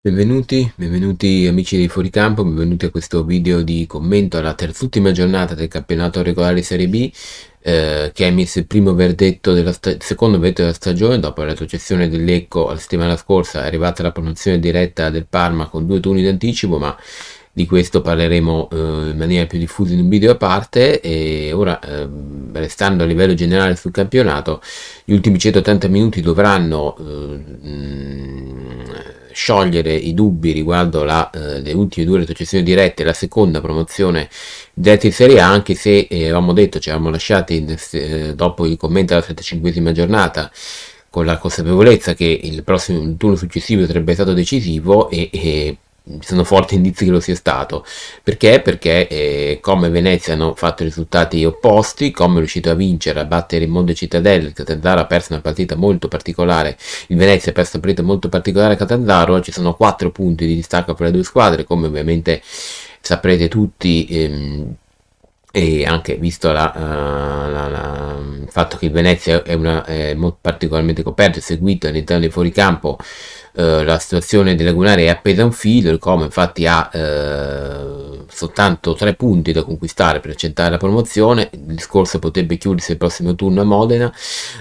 Benvenuti, benvenuti amici di Fuoricampo, benvenuti a questo video di commento alla terz'ultima giornata del campionato regolare Serie B eh, che ha emesso il primo verdetto della secondo verdetto della stagione dopo la retrocessione dell'Ecco la settimana scorsa è arrivata la promozione diretta del Parma con due turni d'anticipo ma di questo parleremo eh, in maniera più diffusa in un video a parte e ora eh, restando a livello generale sul campionato gli ultimi 180 minuti dovranno mh, eh, mm, sciogliere i dubbi riguardo la, eh, le ultime due retrocessioni dirette e la seconda promozione diretta in Serie A, anche se eh, avevamo detto, ci avevamo lasciati in, eh, dopo il commento della 75 giornata con la consapevolezza che il, prossimo, il turno successivo sarebbe stato decisivo e, e eh, ci sono forti indizi che lo sia stato. Perché? Perché eh, come Venezia hanno fatto risultati opposti, come è riuscito a vincere, a battere il Mondo Cittadella, il Catanzaro ha perso una partita molto particolare, il Venezia ha perso una partita molto particolare a Catanzaro, ci sono 4 punti di distacco per le due squadre, come ovviamente saprete tutti. Ehm, e anche visto la, uh, la, la, il fatto che il Venezia è, una, è particolarmente coperto e seguito all'interno del fuoricampo, uh, la situazione di Lagunare è appesa a un filo, il Como infatti ha uh, soltanto tre punti da conquistare per accettare la promozione, il discorso potrebbe chiudersi il prossimo turno a Modena,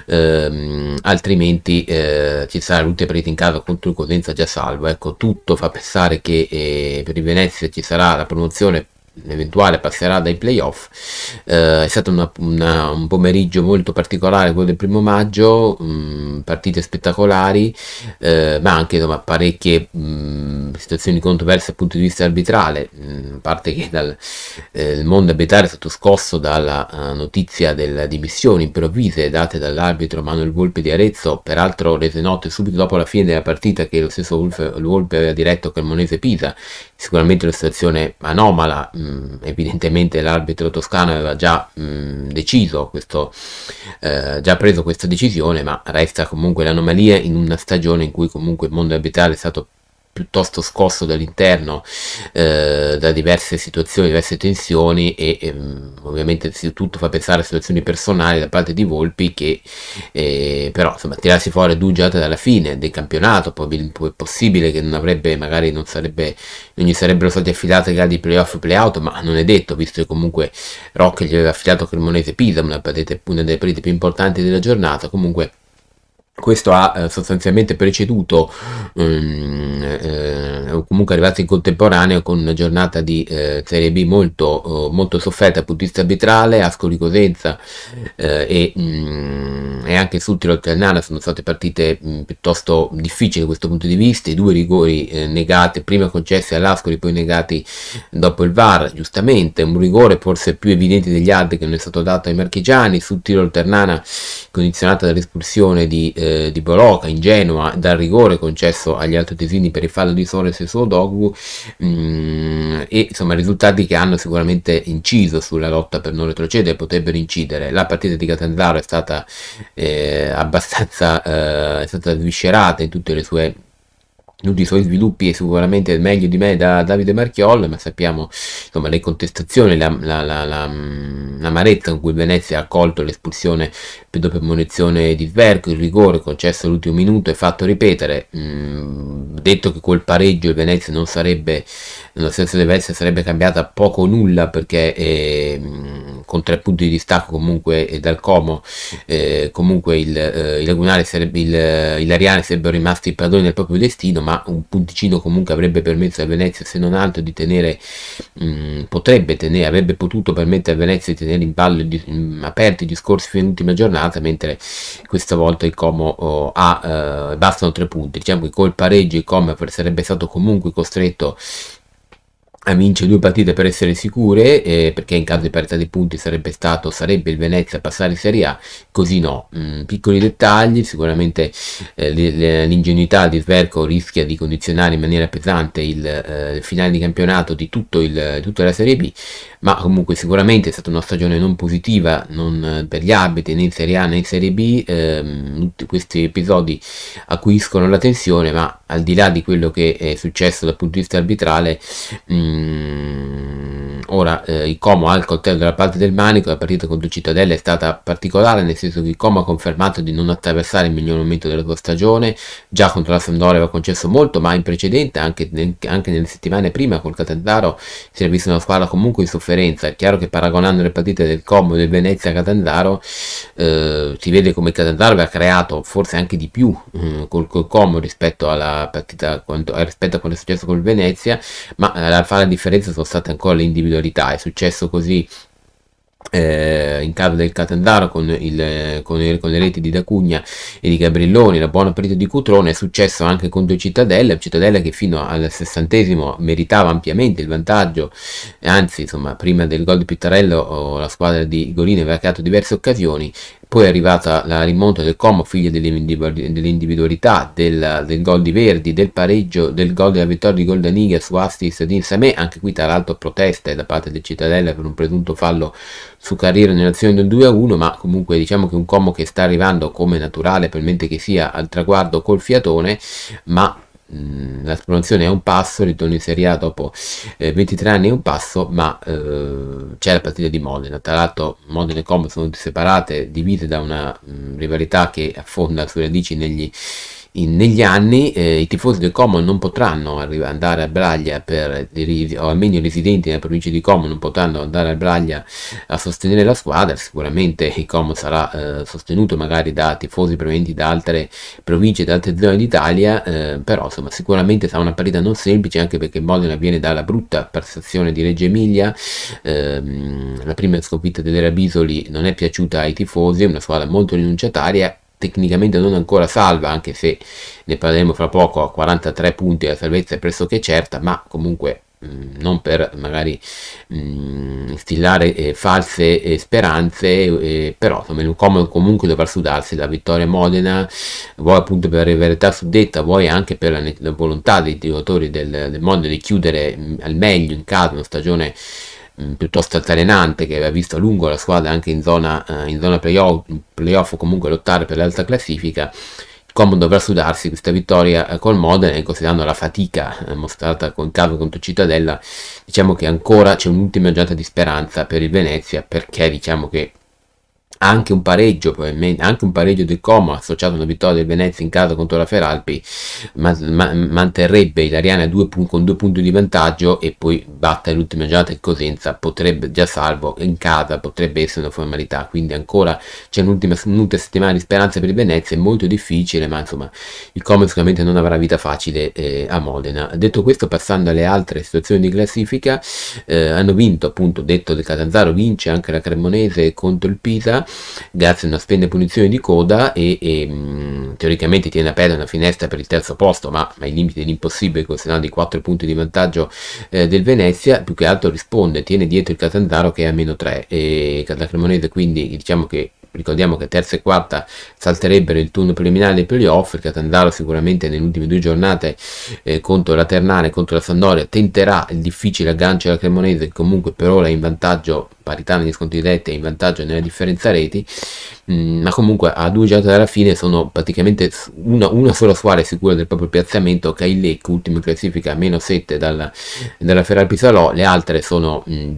ehm, altrimenti ci sarà l'ultima partita in casa contro il Cosenza già salvo, ecco tutto fa pensare che eh, per il Venezia ci sarà la promozione eventuale passerà dai playoff. Eh, è stato una, una, un pomeriggio molto particolare quello del primo maggio, mh, mm, partite spettacolari, eh, ma anche insomma, parecchie mh, mm, situazioni controverse dal punto di vista arbitrale, mh, mm, a parte che dal, eh, il mondo arbitrale è stato scosso dalla eh, notizia delle dimissioni improvvise date dall'arbitro Manuel Volpe di Arezzo, peraltro rese note subito dopo la fine della partita che lo stesso Volpe, aveva diretto Cremonese Pisa, sicuramente una situazione anomala. Mh, Mm, evidentemente l'arbitro toscano aveva già mh, mm, deciso questo, eh, già preso questa decisione, ma resta comunque l'anomalia in una stagione in cui comunque il mondo arbitrale è stato piuttosto scosso dall'interno eh, da diverse situazioni, diverse tensioni e, e ehm, ovviamente tutto fa pensare a situazioni personali da parte di Volpi che eh, però insomma tirarsi fuori Dugiat dalla fine del campionato, poi è possibile che non avrebbe, magari non, sarebbe, non gli sarebbero stati affidate gare playoff playout, ma non è detto visto che comunque Rock gli aveva affidato Cremonese Pisa, una, una delle partite più importanti della giornata, comunque questo ha eh, sostanzialmente preceduto um, eh, o comunque arrivato in contemporanea con una giornata di eh, Serie B molto, oh, molto sofferta dal punto di vista arbitrale Ascoli Cosenza eh, e, um, e, anche sul e Ternana sono state partite um, piuttosto difficili da questo punto di vista i due rigori eh, negati prima concessi all'Ascoli poi negati dopo il VAR giustamente un rigore forse più evidente degli altri che non è stato dato ai marchigiani sul e Ternana condizionata dall'espulsione di eh, eh, di Bologna in Genoa dal rigore concesso agli altri tesini per il fallo di Sores e suo mh, mm, e insomma risultati che hanno sicuramente inciso sulla lotta per non retrocedere, potrebbero incidere. La partita di Catanzaro è stata eh, abbastanza eh, è stata sviscerata in tutte le sue tutti i suoi sviluppi è sicuramente meglio di me da Davide Marchiol, ma sappiamo insomma, le contestazioni, la, la, la, l'amarezza mm, con cui Venezia ha accolto l'espulsione per doppia munizione di Sverco, il rigore concesso all'ultimo minuto e fatto ripetere, mh, mm, detto che quel pareggio il Venezia non sarebbe nello stesso DPS sarebbe cambiata poco o nulla perché eh, con tre punti di distacco comunque dal Como eh, comunque il, eh, il sarebbe, il, eh, il Ariane sarebbero rimasti padroni del proprio destino ma un punticino comunque avrebbe permesso a Venezia se non altro di tenere mh, mm, potrebbe tenere avrebbe potuto permettere a Venezia di tenere in ballo di, mh, aperti i discorsi fino all'ultima giornata mentre questa volta il Como oh, ha eh, bastano tre punti diciamo che col pareggio il Como sarebbe stato comunque costretto vince due partite per essere sicure eh, perché in caso di parità di punti sarebbe stato sarebbe il Venezia a passare in Serie A così no mm, piccoli dettagli sicuramente eh, l'ingenuità di Sverco rischia di condizionare in maniera pesante il, eh, il finale di campionato di tutto il, tutta la Serie B ma comunque sicuramente è stata una stagione non positiva non eh, per gli abiti né in Serie A né in Serie B, ehm, tutti questi episodi acuiscono la tensione, ma al di là di quello che è successo dal punto di vista arbitrale, mh, mm, Mm, ora eh, il Como ha il coltello dalla parte del manico, la partita contro il Cittadella è stata particolare nel senso che il Como ha confermato di non attraversare il miglior momento della sua stagione, già contro la Sampdoria aveva concesso molto ma in precedente anche, nel, anche nelle settimane prima col Catanzaro si era vista una squadra comunque in sofferenza, è chiaro che paragonando le partite del Como e del Venezia a Catanzaro eh, si vede come il Catanzaro aveva creato forse anche di più eh, col, col, Como rispetto, partita, quanto, eh, rispetto a quanto è successo col Venezia, ma eh, a fare la differenza sono state ancora le individualità individualità. È successo così eh, in casa del Catanzaro con, il, con, il, con, le reti di D'Acugna e di Gabrilloni, la buona partita di Cutrone è successo anche contro Cittadella, Cittadella che fino al sessantesimo meritava ampiamente il vantaggio, anzi insomma prima del gol di Pittarello oh, la squadra di Golini aveva creato diverse occasioni poi è arrivata la rimonta del Como, figlia dell'individualità, del, del gol di Verdi, del pareggio, del gol della vittoria di Goldaniga su assist di Insamè, anche qui tra l'altro proteste da parte del Cittadella per un presunto fallo su Carriera nell'azione del 2-1, ma comunque diciamo che un Como che sta arrivando come naturale, probabilmente che sia al traguardo col fiatone, ma Mm, la promozione è un passo, il ritorno in Serie A dopo eh, 23 anni è un passo, ma eh, c'è la partita di Modena. Tra l'altro Modena e Como sono separate, divise da una mh, mm, rivalità che affonda sulle radici negli in, negli anni eh, i tifosi del Como non potranno andare a Braglia, per, o almeno i residenti nella provincia di Como non potranno andare a Braglia a sostenere la squadra, sicuramente il Como sarà eh, sostenuto magari da tifosi provenienti da altre province, da altre zone d'Italia, eh, però insomma sicuramente sarà una partita non semplice anche perché Modena viene dalla brutta prestazione di Reggio Emilia, ehm, la prima sconfitta delle Rabisoli non è piaciuta ai tifosi, è una squadra molto rinunciataria tecnicamente non ancora salva, anche se ne parleremo fra poco, a 43 punti la salvezza è pressoché certa, ma comunque non per magari mh, stillare eh, false eh, speranze, eh, però insomma, è un comunque dovrà sudarsi la vittoria Modena, vuoi appunto per la verità suddetta, vuoi anche per la, la volontà dei giocatori del, del Modena di chiudere mh, al meglio in casa una stagione mh, mm, piuttosto altalenante che aveva visto a lungo la squadra anche in zona, eh, in zona playoff, playoff o comunque lottare per l'alta classifica, Como dovrà sudarsi questa vittoria eh, col Modena considerando la fatica eh, mostrata con caso contro Cittadella, diciamo che ancora c'è un'ultima giornata di speranza per il Venezia perché diciamo che anche un pareggio, probabilmente anche un pareggio del Como associato a una vittoria del Venezia in casa contro la Feralpi, ma, ma, manterrebbe i due con due punti di vantaggio e poi batta l'ultima giornata il Cosenza, potrebbe già salvo in casa, potrebbe essere una formalità, quindi ancora c'è un'ultima, un'ultima settimana di speranza per il Venezia, è molto difficile, ma insomma il Como sicuramente non avrà vita facile eh, a Modena. Detto questo, passando alle altre situazioni di classifica, eh, hanno vinto appunto, detto del Catanzaro, vince anche la Cremonese contro il Pisa, grazie a una spenda punizione di coda e, e mm, teoricamente tiene aperta una finestra per il terzo posto, ma ai limiti dell'impossibile considerando i 4 punti di vantaggio eh, del Venezia, più che altro risponde, tiene dietro il Catanzaro che è a meno 3 e la quindi diciamo che ricordiamo che terza e quarta salterebbero il turno preliminare dei playoff il Catanzaro sicuramente nelle ultime due giornate eh, contro la Ternana e contro la Sandoria tenterà il difficile aggancio alla Cremonese che comunque per ora è in vantaggio parità negli sconti diretti e in vantaggio nella differenza reti mh, mm, ma comunque a due giornate dalla fine sono praticamente una, una sola squadra sicura del proprio piazzamento che è il Lecco ultima classifica a meno 7 dalla, dalla Ferrari Pisalò le altre sono mh, mm,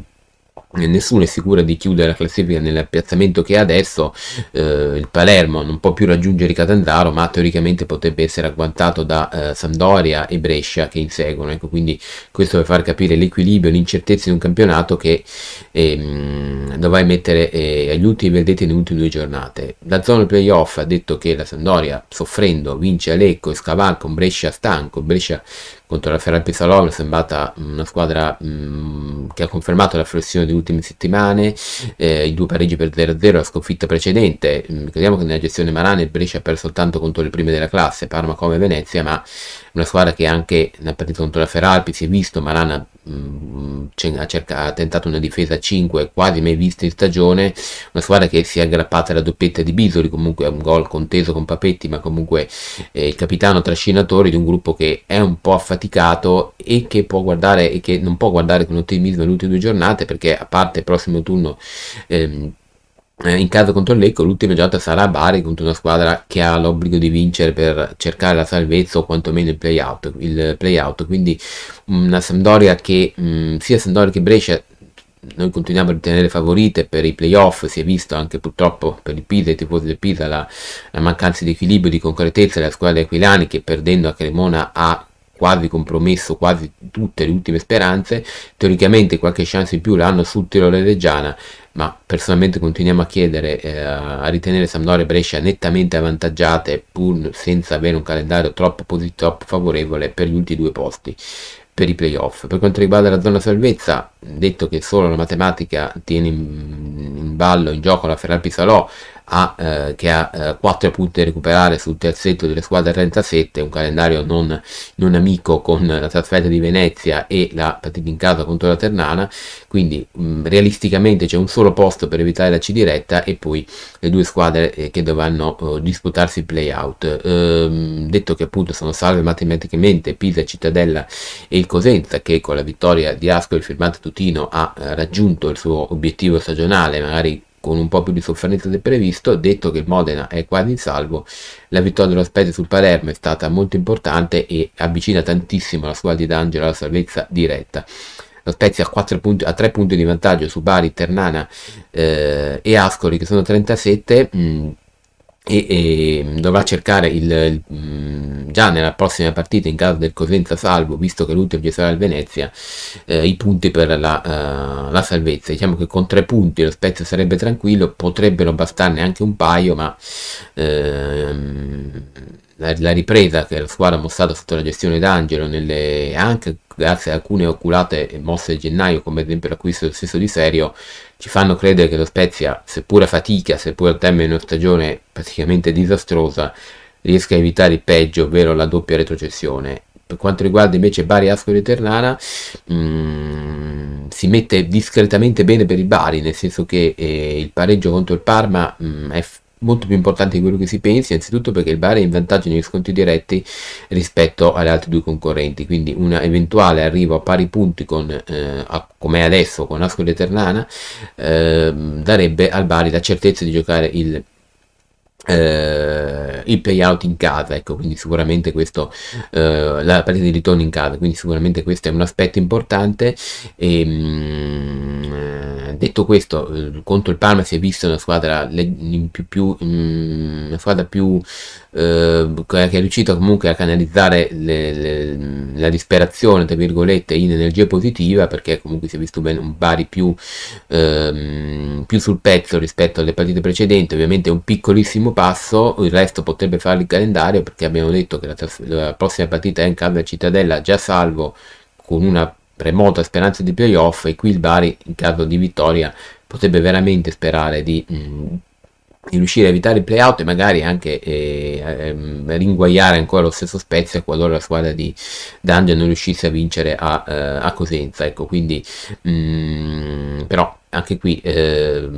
nessuno è sicuro di chiudere la classifica nel piazzamento che ha adesso eh, il Palermo non può più raggiungere Catanzaro ma teoricamente potrebbe essere agguantato da eh, Sampdoria e Brescia che inseguono ecco quindi questo per far capire l'equilibrio l'incertezza di un campionato che eh, dovrà mettere eh, agli ultimi verdetti nelle ultime due giornate la zona playoff ha detto che la Sampdoria soffrendo vince Alecco e Scavalca un Brescia stanco Brescia contro la Ferrari Pizzalò è sembrata una squadra mh, che ha confermato la flessione delle ultime settimane eh, i due pareggi per 0-0 la sconfitta precedente ricordiamo che nella gestione Marane il Brescia ha perso soltanto contro le prime della classe Parma come Venezia ma una squadra che anche nella partita contro la Feralpi si è visto, Marana mh, mm, mm, ha, cerca, ha, tentato una difesa a 5 quasi mai vista in stagione, una squadra che si è aggrappata alla doppietta di Bisoli, comunque è un gol conteso con Papetti, ma comunque eh, il capitano trascinatore di un gruppo che è un po' affaticato e che, può guardare, e che non può guardare con ottimismo le ultime due giornate perché a parte il prossimo turno... Ehm, eh, in casa contro l'Eco l'ultima giornata sarà a Bari contro una squadra che ha l'obbligo di vincere per cercare la salvezza o quantomeno il playout, il play-out. quindi una Sampdoria che mh, mm, sia Sampdoria che Brescia noi continuiamo a ritenere favorite per i playoff, si è visto anche purtroppo per il Pisa, i tifosi del Pisa, la, la mancanza di equilibrio, e di concretezza della squadra di Aquilani che perdendo a Cremona ha quasi compromesso quasi tutte le ultime speranze, teoricamente qualche chance in più l'hanno sul Tirolo Reggiana, ma personalmente continuiamo a chiedere, eh, a ritenere Sampdoria e Brescia nettamente avvantaggiate pur senza avere un calendario troppo, posit- troppo favorevole per gli ultimi due posti per i playoff. Per quanto riguarda la zona salvezza, detto che solo la matematica tiene in, in ballo, in gioco la Ferrari Salò, ha, eh, che ha eh, 4 punti da recuperare sul terzetto delle squadre 37, un calendario non, non amico con la trasferta di Venezia e la partita in casa contro la Ternana, quindi mh, mm, realisticamente c'è un solo posto per evitare la C diretta e poi le due squadre eh, che dovranno eh, disputarsi il playout. Ehm, detto che appunto sono salve matematicamente Pisa, Cittadella e il Cosenza che con la vittoria di Ascoli firmata Tutino ha eh, raggiunto il suo obiettivo stagionale, magari con un po' più di sofferenza del previsto, detto che il Modena è quasi in salvo, la vittoria dello Spezia sul Palermo è stata molto importante e avvicina tantissimo la squadra di D'Angelo alla salvezza diretta. Lo Spezia ha, punti, 3 punti di vantaggio su Bari, Ternana eh, e Ascoli che sono 37, mh, mm, e, e dovrà cercare il, il, mm, già nella prossima partita in caso del Cosenza salvo visto che l'ultimo ci sarà il Venezia eh, i punti per la, uh, la, salvezza diciamo che con tre punti lo Spezia sarebbe tranquillo potrebbero bastarne anche un paio ma ehm, la, la, ripresa che la squadra ha mostrato sotto la gestione d'Angelo nelle, anche grazie a alcune oculate mosse a gennaio, come ad esempio l'acquisto del stesso di Serio, ci fanno credere che lo Spezia, seppure a fatica, seppure al termine di una stagione praticamente disastrosa, riesca a evitare il peggio, ovvero la doppia retrocessione. Per quanto riguarda invece Bari Ascoli e Ternana, mh, mm, si mette discretamente bene per il Bari, nel senso che eh, il pareggio contro il Parma mh, mm, è molto più importante di quello che si pensi, anzitutto perché il Bari è in vantaggio negli sconti diretti rispetto alle altre due concorrenti, quindi un eventuale arrivo a pari punti con, eh, come è adesso con Ascoli e Ternana eh, darebbe al Bari la certezza di giocare il eh, eh, il payout in casa, ecco, quindi sicuramente questo, eh, la partita di ritorno in casa, quindi sicuramente questo è un aspetto importante. E, ehm, mh, eh, detto questo, eh, contro il Parma si è vista una squadra, le, più, più, mh, mm, una squadra più, eh, che è riuscita comunque a canalizzare le, le, la disperazione, tra virgolette, in energia positiva, perché comunque si è visto bene un pari più, ehm, più sul pezzo rispetto alle partite precedenti, ovviamente un piccolissimo passo, il resto potrebbe fare il calendario perché abbiamo detto che la, la prossima partita è in casa Cittadella già salvo con una remota speranza di playoff e qui il Bari in caso di vittoria potrebbe veramente sperare di, mh, mm, di riuscire a evitare il playout e magari anche eh, ehm, ringuagliare ancora lo stesso Spezia qualora la squadra di D'Angelo non riuscisse a vincere a, eh, a Cosenza ecco quindi mh, mm, però anche qui eh,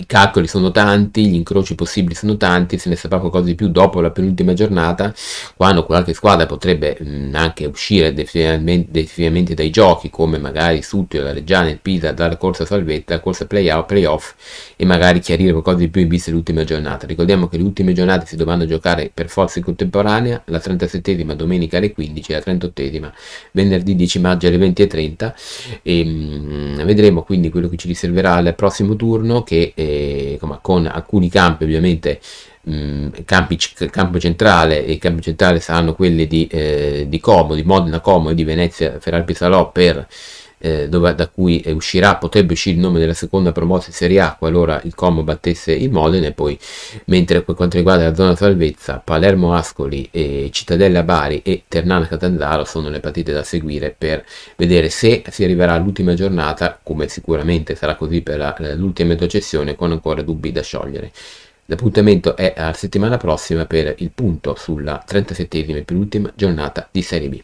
i calcoli sono tanti, gli incroci possibili sono tanti, se ne saprà qualcosa di più dopo la penultima giornata, quando qualche squadra potrebbe mh, mm, anche uscire definitivamente, definitivamente, dai giochi, come magari Sutio, la Reggiana, il Pisa, dalla corsa salvetta, la corsa play-off, e magari chiarire qualcosa di più in vista dell'ultima giornata. Ricordiamo che le ultime giornate si dovranno giocare per forza in contemporanea, la 37esima domenica alle 15, la 38esima venerdì 10 maggio alle 20.30 e, e mh, mm, vedremo quindi quello che ci riserverà al prossimo turno che eh, e, con alcuni campi ovviamente mh, campi, campo centrale e campo centrale saranno quelli di, eh, di Como, di Modena Como e di Venezia Ferrari Pisalò per eh, dove, da cui eh, uscirà, potrebbe uscire il nome della seconda promossa in Serie A qualora il Como battesse il Modena e poi mentre per quanto riguarda la zona salvezza Palermo Ascoli, e Cittadella Bari e Ternana Catanzaro sono le partite da seguire per vedere se si arriverà all'ultima giornata, come sicuramente sarà così per l'ultima retrocessione, con ancora dubbi da sciogliere. L'appuntamento è la settimana prossima per il punto sulla 37esima e penultima giornata di Serie B.